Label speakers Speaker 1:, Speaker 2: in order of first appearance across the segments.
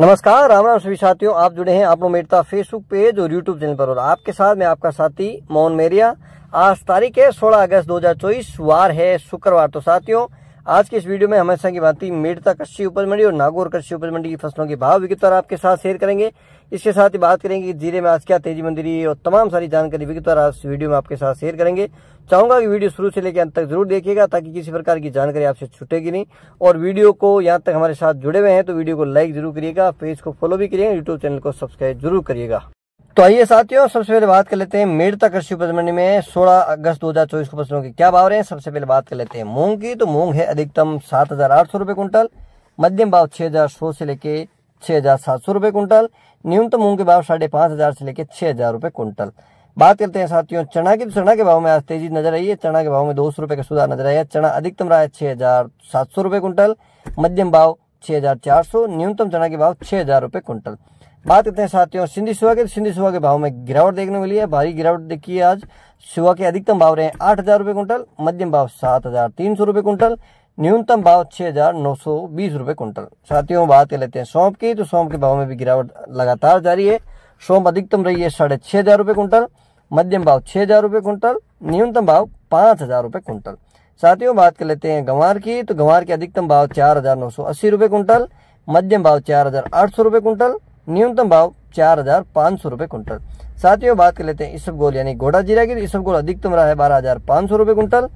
Speaker 1: नमस्कार राम राम सभी साथियों आप जुड़े हैं आपनो मेरता फेसबुक पेज और यूट्यूब चैनल पर और आपके साथ मैं आपका साथी मोहन मेरिया आज तारीख है 16 अगस्त 2024 वार है शुक्रवार तो साथियों आज के इस वीडियो में हमेशा की बात मेड़ता कृषि उपज मंडी और नागौर कृषि उपज मंडी की फसलों के भाव विगत आपके साथ शेयर करेंगे इसके साथ ही बात करेंगे कि जीरे में आज क्या तेजी मंदिरी और तमाम सारी जानकारी विगत आज वीडियो में आपके साथ शेयर करेंगे चाहूंगा कि वीडियो शुरू से लेकर अंत तक जरूर देखिएगा ताकि किसी प्रकार की जानकारी आपसे छूटेगी नहीं और वीडियो को यहाँ तक हमारे साथ जुड़े हुए हैं तो वीडियो को लाइक जरूर करिएगा पेज को फॉलो भी करिएगा यूट्यूब चैनल को सब्सक्राइब जरूर करिएगा तो आइए साथियों सबसे पहले बात कर लेते हैं मेड़ता कृषि उपज मंडी में 16 अगस्त 2024 को फसलों के क्या भाव रहे हैं सबसे पहले बात कर लेते हैं मूंग की तो मूंग है अधिकतम सात हजार आठ सौ कुंटल मध्यम भाव छह हजार सौ से लेके छह हजार सात सौ कुंटल न्यूनतम मूंग के भाव साढ़े पांच हजार से लेके छह हजार रुपये कुंटल बात करते हैं साथियों चना की तो चना के भाव में आज तेजी नजर आई है चना के भाव में दो सौ का सुधार नजर आया चना अधिकतम रहा है छह हजार सात सौ कुंटल मध्यम भाव छह हजार चार सौ न्यूनतम चना के भाव छह हजार रुपए कुंटल बात करते हैं साथियों सिंधी सुबह के तो सिंधी सुबह के भाव में गिरावट देखने मिली है भारी गिरावट देखी है आज सुबह के अधिकतम भाव रहे आठ हजार रूपये कुंटल मध्यम भाव सात हजार तीन सौ रूपये कुंटल न्यूनतम भाव छह हजार नौ सौ बीस रूपये कुंटल साथियों बात कर लेते हैं सौंप की तो सौंप के भाव में भी गिरावट लगातार जारी है सौंप अधिकतम रही है साढ़े छह हजार रूपये कुंटल मध्यम भाव छह हजार रूपये कुंटल न्यूनतम भाव पांच हजार रूपये कुंटल साथियों बात कर लेते हैं गंवार की तो गंवार के अधिकतम भाव चार हजार नौ सौ अस्सी रूपये कुंटल मध्यम भाव चार हजार आठ सौ रूपये कुंटल न्यूनतम भाव चार हजार पाँच सौ रुपये कुंटल साथियों बात कर लेते हैं गोल यानी घोड़ा जीरा की तो गोल अधिकतम रहा है बारह हजार पाँच सौ रुपये कुंटल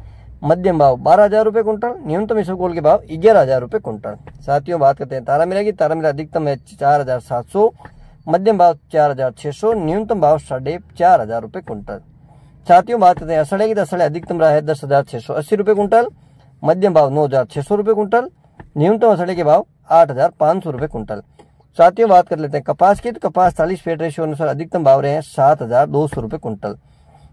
Speaker 1: मध्यम भाव बारह हजार रुपये कुंटल न्यूनतम गोल के भाव ग्यारह हजार रुपये कुंटल साथियों बात करते हैं तारा मिला की तारा मिला अधिकतम है चार हजार सात सौ मध्यम भाव चार हजार छह सौ न्यूनतम भाव साढ़े चार हजार रुपये कुंटल साथियों बात करते हैं असड़े की तो असड़े अधिकतम रहा है दस हजार छह सौ अस्सी रुपये कुंटल मध्यम भाव नौ हजार छह सौ रुपये कुंटल न्यूनतम असड़े के भाव आठ हजार पाँच सौ रुपये कुंटल साथियों बात कर लेते हैं कपास की तो कपास चालीस फेट रेशियो अनुसार अधिकतम भाव रहे हैं सात हजार दो सौ रुपए कुंटल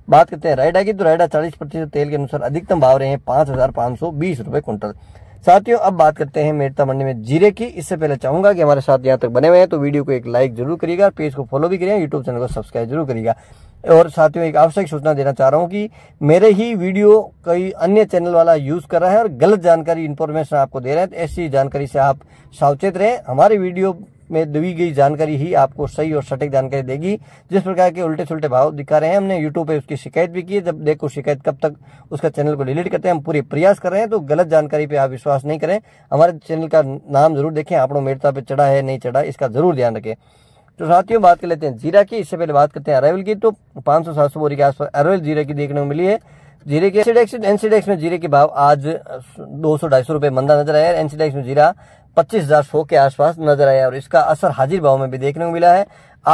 Speaker 1: बात करते हैं रायडा की तो रायडा चालीस प्रतिशत तेल के अनुसार अधिकतम भाव रहे हैं पांच हजार पांच सौ बीस रुपए कुंटल साथियों अब बात करते हैं मेरता मंडी में जीरे की इससे पहले चाहूंगा कि हमारे साथ यहाँ तक बने हुए हैं तो वीडियो को एक लाइक जरूर करिएगा पेज को फॉलो भी करिएगा यूट्यूब चैनल को सब्सक्राइब जरूर करिएगा और साथियों एक आवश्यक सूचना देना चाह रहा हूँ कि मेरे ही वीडियो कई अन्य चैनल वाला यूज कर रहा है और गलत जानकारी इन्फॉर्मेशन आपको दे रहे हैं तो ऐसी जानकारी से आप सावचेत रहें हमारे वीडियो में दी गई जानकारी ही आपको सही और सटीक जानकारी देगी जिस प्रकार के उल्टे सुलटे भाव दिखा रहे हैं हमने यूट्यूब पे उसकी शिकायत भी की जब देखो शिकायत कब तक उसका चैनल को डिलीट करते हैं हम पूरे प्रयास कर रहे हैं तो गलत जानकारी पे आप विश्वास नहीं करें हमारे चैनल का नाम जरूर देखें आप मेरता पे चढ़ा है नहीं चढ़ा इसका जरूर ध्यान रखें तो साथियों बात कर लेते हैं जीरा की इससे पहले बात करते हैं अरावल की तो पांच सौ सात सौ बोरी के आसपास अरावल जीरा की देखने को मिली है जीरे के एसिडेक्स एनसीडेक्स में जीरे के भाव आज दो सौ ढाई सौ रूपये मंदा नजर आया एनसीडेक्स में जीरा पच्चीस हजार सौ के आसपास नजर आया और इसका असर हाजिर भाव में भी देखने को मिला है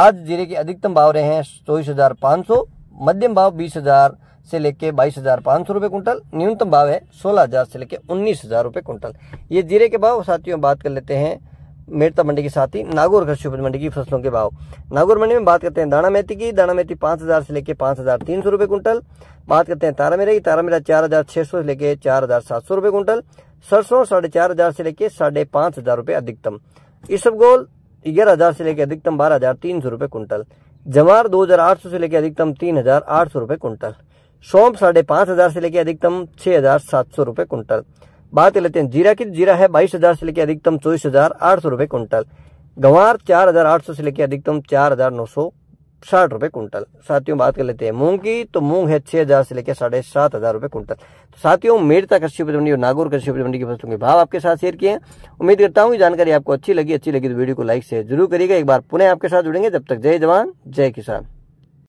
Speaker 1: आज जीरे के अधिकतम भाव रहे हैं चौबीस हजार पांच सौ मध्यम भाव बीस हजार से लेके बाईस हजार पांच सौ रुपये कुंटल न्यूनतम भाव है सोलह हजार से लेके उन्नीस हजार कुंटल ये जीरे के भाव साथियों बात कर लेते हैं मेरता मंडी के साथ ही नागौर कृषि उपज मंडी की फसलों के भाव नागौर मंडी में बात करते हैं दाना मेथी की दाना मेथी पांच हजार से लेकर पांच हजार तीन सौ रुपए कुंटल बात करते हैं तारा मेरा की तारा मेरा चार हजार छह सौ से लेकर चार हजार सात सौ रुपए कुंटल सरसों साढ़े चार हजार से लेकर साढ़े पांच हजार रुपए अधिकतम इसबगोल ग्यारह हजार से लेकर अधिकतम बारह हजार तीन सौ रुपए कुंटल जमार दो हजार आठ सौ से लेकर अधिकतम तीन हजार आठ सौ रुपए कुंटल सौंप साढ़े पांच हजार से लेकर अधिकतम छह हजार सात सौ रुपए कुंटल बात लेते हैं जीरा की जीरा है बाईस हजार से लेकर अधिकतम चौबीस हजार आठ सौ रुपए कुंटल गंवार चार हजार आठ सौ से लेकर अधिकतम चार हजार नौ सौ साठ रुपए कुंटल साथियों बात कर लेते हैं मूंग की तो मूंग है छह हजार से लेकर साढ़े सात हजार रुपए कुंटल तो साथियों मेरता कृषि उपज मंडी और नागौर कृषि उपज मंडी की फसलों के भाव आपके साथ शेयर किए उम्मीद करता हूँ जानकारी आपको अच्छी लगी अच्छी लगी तो वीडियो को लाइक शेयर जरूर करिएगा एक बार पुनः आपके साथ जुड़ेंगे जब तक जय जवान जय किसान